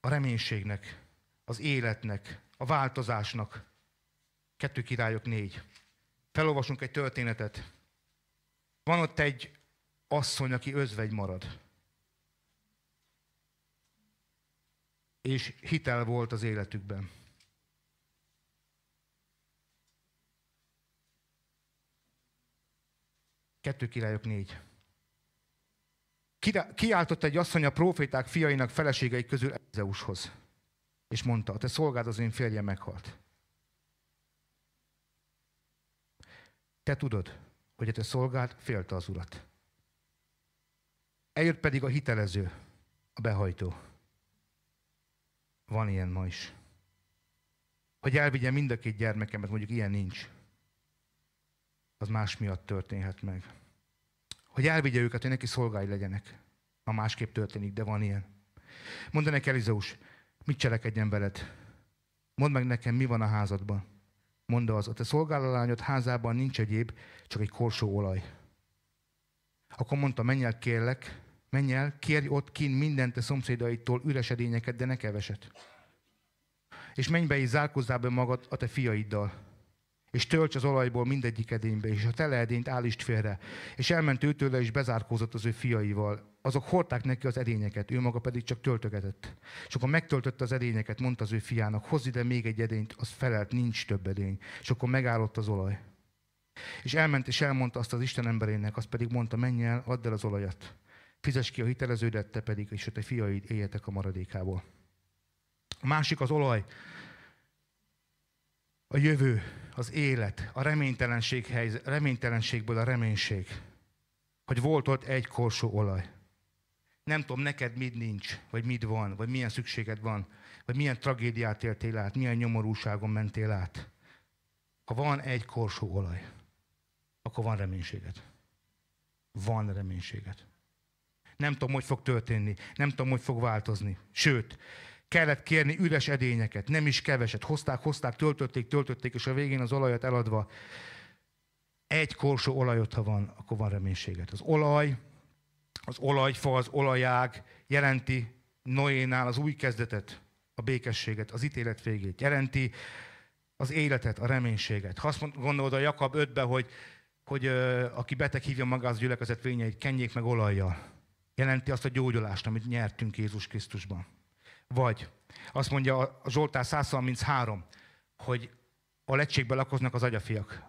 A reménységnek, az életnek, a változásnak. Kettő királyok négy. Felolvasunk egy történetet. Van ott egy asszony, aki özvegy marad. És hitel volt az életükben. 2 királyok 4. Kiáltott egy asszony a proféták fiainak feleségei közül Ezeushoz, és mondta, a te szolgád az én férjem meghalt. Te tudod, hogy a te szolgád félte az urat. Eljött pedig a hitelező, a behajtó. Van ilyen ma is. Hogy elvigye mind a két gyermekemet, mondjuk ilyen nincs az más miatt történhet meg. Hogy elvigye őket, hogy neki szolgái legyenek. Ma másképp történik, de van ilyen. Mondd neki Elizeus, mit cselekedjen veled? Mondd meg nekem, mi van a házadban. Mondd az, a te szolgálalányod házában nincs egyéb, csak egy korsó olaj. Akkor mondta, menj el, kérlek, menj el, kérj ott kint mindent a szomszédaitól üres edényeket, de ne keveset. És menj be és zárkozzál be magad a te fiaiddal és tölts az olajból mindegyik edénybe, és a tele edényt állítsd félre. És elment őtőle, tőle, és bezárkózott az ő fiaival. Azok hordták neki az edényeket, ő maga pedig csak töltögetett. És akkor megtöltötte az edényeket, mondta az ő fiának, hozz ide még egy edényt, az felelt, nincs több edény. És akkor megállott az olaj. És elment és elmondta azt az Isten emberének, azt pedig mondta, menj el, add el az olajat. Fizes ki a hiteleződet, te pedig, és a te fiaid éljetek a maradékából. A másik az olaj, a jövő, az élet, a reménytelenség helyz, reménytelenségből a reménység. Hogy volt ott egy korsó olaj. Nem tudom, neked mit nincs, vagy mit van, vagy milyen szükséged van, vagy milyen tragédiát éltél át, milyen nyomorúságon mentél át. Ha van egy korsó olaj, akkor van reménységed. Van reménységed. Nem tudom, hogy fog történni, nem tudom, hogy fog változni. Sőt, kellett kérni üres edényeket, nem is keveset. Hozták, hozták, töltötték, töltötték, és a végén az olajat eladva. Egy korsó olajot, ha van, akkor van reménységet. Az olaj, az olajfa, az olajág jelenti Noénál az új kezdetet, a békességet, az ítélet végét. Jelenti az életet, a reménységet. Ha azt gondolod a Jakab 5 hogy, hogy ö, aki beteg hívja magához gyülekezet vényeit, kenjék meg olajjal. Jelenti azt a gyógyulást, amit nyertünk Jézus Krisztusban. Vagy azt mondja a Zsoltár 133, hogy a lecsékbe lakoznak az agyafiak.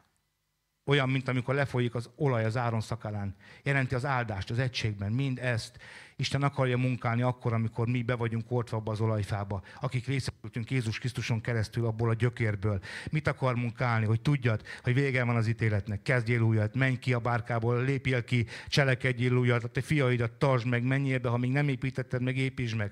Olyan, mint amikor lefolyik az olaj az áron szakalán. Jelenti az áldást az egységben, mind ezt. Isten akarja munkálni akkor, amikor mi be vagyunk ortva abba az olajfába, akik részesültünk Jézus Krisztuson keresztül abból a gyökérből. Mit akar munkálni, hogy tudjad, hogy vége van az ítéletnek, kezdjél újat, menj ki a bárkából, lépjél ki, cselekedjél újat, a te fiaidat tartsd meg, menjél be, ha még nem építetted meg, építsd meg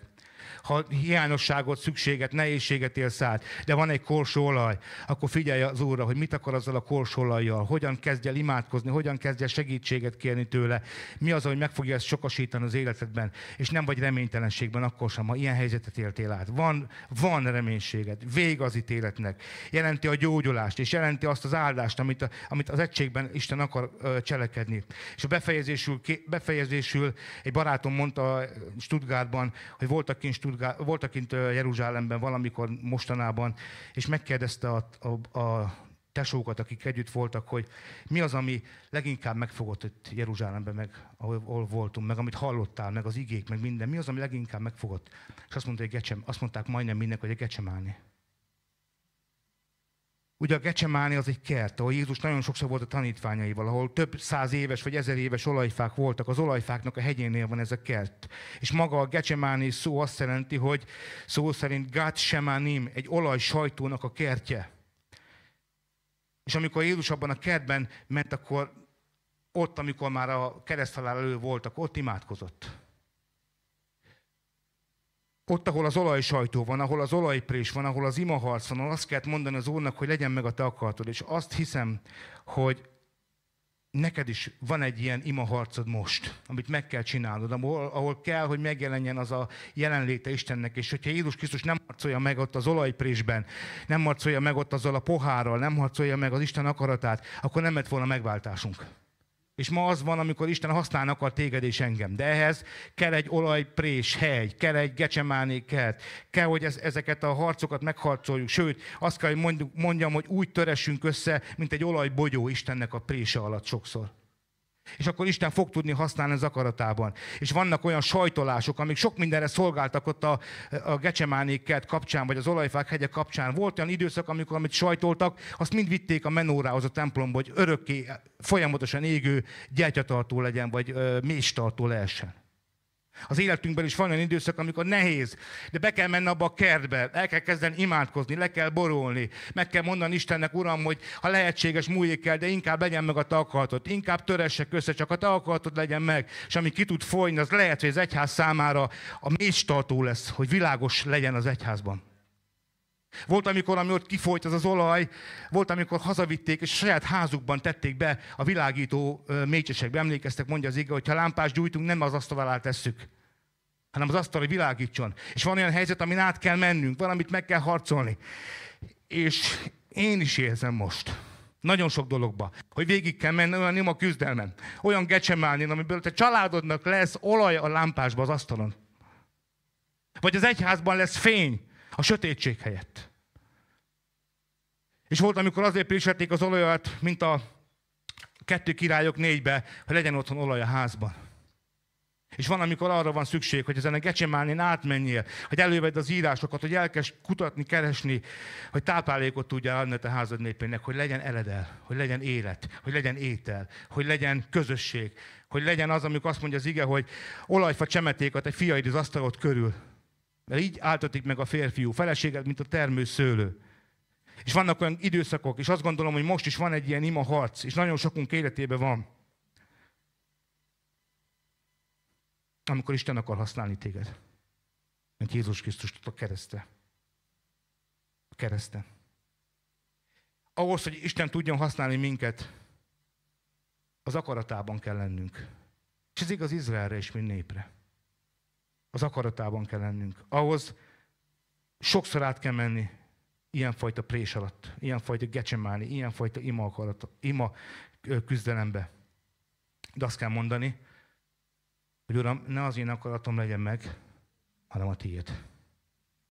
ha hiányosságot, szükséget, nehézséget élsz át, de van egy korsóolaj, akkor figyelj az Úrra, hogy mit akar azzal a korsóolajjal, hogyan kezdj el imádkozni, hogyan kezdj el segítséget kérni tőle, mi az, hogy meg fogja ezt sokasítani az életedben, és nem vagy reménytelenségben akkor sem, ha ilyen helyzetet éltél át. Van, van reménységed, vég az ítéletnek, jelenti a gyógyulást, és jelenti azt az áldást, amit, a, amit az egységben Isten akar ö, cselekedni. És a befejezésül, befejezésül egy barátom mondta Stuttgartban, hogy voltak kint Stuttgart, voltak kint Jeruzsálemben valamikor mostanában, és megkérdezte a, a, a tesókat, akik együtt voltak, hogy mi az, ami leginkább megfogott itt Jeruzsálemben, meg ahol voltunk, meg amit hallottál, meg az igék, meg minden, mi az, ami leginkább megfogott? És azt mondta, hogy gecsem, azt mondták majdnem mindenki, hogy a gecsemáni. Ugye a Gecsemáni az egy kert, ahol Jézus nagyon sokszor volt a tanítványaival, ahol több száz éves vagy ezer éves olajfák voltak. Az olajfáknak a hegyénél van ez a kert. És maga a Gecsemáni szó azt jelenti, hogy szó szerint Gát Semánim, egy olajsajtónak a kertje. És amikor Jézus abban a kertben ment, akkor ott, amikor már a kereszthalál elő voltak, ott imádkozott ott, ahol az olajsajtó van, ahol az olajprés van, ahol az imaharc van, azt kell mondani az Úrnak, hogy legyen meg a te akartod. És azt hiszem, hogy neked is van egy ilyen imaharcod most, amit meg kell csinálnod, ahol, ahol kell, hogy megjelenjen az a jelenléte Istennek, és hogyha Jézus Krisztus nem harcolja meg ott az olajprésben, nem harcolja meg ott azzal a pohárral, nem harcolja meg az Isten akaratát, akkor nem lett volna megváltásunk. És ma az van, amikor Isten használni akar téged és engem. De ehhez kell egy olajprés hely, kell egy gecsemáné kert, kell, hogy ez, ezeket a harcokat megharcoljuk. Sőt, azt kell, hogy mondjam, hogy úgy töressünk össze, mint egy olajbogyó Istennek a prése alatt sokszor. És akkor Isten fog tudni használni az akaratában. És vannak olyan sajtolások, amik sok mindenre szolgáltak ott a, a gecsemánéket kapcsán, vagy az olajfák hegye kapcsán. Volt olyan időszak, amikor amit sajtoltak, azt mind vitték a menórához a templomba, hogy örökké, folyamatosan égő gyertyatartó legyen, vagy ö, méstartó lehessen. Az életünkben is van olyan időszak, amikor nehéz, de be kell menni abba a kertbe, el kell kezdeni imádkozni, le kell borulni, meg kell mondani Istennek, Uram, hogy ha lehetséges múljék el, de inkább legyen meg a te inkább töressek össze, csak a te legyen meg, és ami ki tud folyni, az lehet, hogy az egyház számára a mélytartó lesz, hogy világos legyen az egyházban. Volt, amikor, ami ott kifolyt az az olaj, volt, amikor hazavitték, és saját házukban tették be a világító mécsesekbe. Emlékeztek, mondja az ige, hogy ha lámpást gyújtunk, nem az asztal alá tesszük, hanem az asztal, hogy világítson. És van olyan helyzet, amin át kell mennünk, valamit meg kell harcolni. És én is érzem most. Nagyon sok dologba. Hogy végig kell menni olyan ima küzdelmen. Olyan gecsemálni, amiből te családodnak lesz olaj a lámpásba az asztalon. Vagy az egyházban lesz fény, a sötétség helyett. És volt, amikor azért prisvették az olajat, mint a kettő királyok négybe, hogy legyen otthon olaj a házban. És van, amikor arra van szükség, hogy ezen a gecsemánén átmenjél, hogy elővedd az írásokat, hogy elkezd kutatni, keresni, hogy táplálékot tudjál adni a házad népének, hogy legyen eledel, hogy legyen élet, hogy legyen étel, hogy legyen közösség, hogy legyen az, amikor azt mondja az ige, hogy olajfa csemetékat egy fiaid az asztalot körül. Mert így áltatik meg a férfiú feleséget, mint a termőszőlő. És vannak olyan időszakok, és azt gondolom, hogy most is van egy ilyen ima harc, és nagyon sokunk életében van. Amikor Isten akar használni téged. Mint Jézus Krisztus a kereszte. A kereszten. Ahhoz, hogy Isten tudjon használni minket, az akaratában kell lennünk. És ez igaz Izraelre és mi népre az akaratában kell lennünk. Ahhoz sokszor át kell menni ilyenfajta prés alatt, ilyenfajta gecsemáni, ilyenfajta ima, akarat, ima küzdelembe. De azt kell mondani, hogy Uram, ne az én akaratom legyen meg, hanem a tiéd.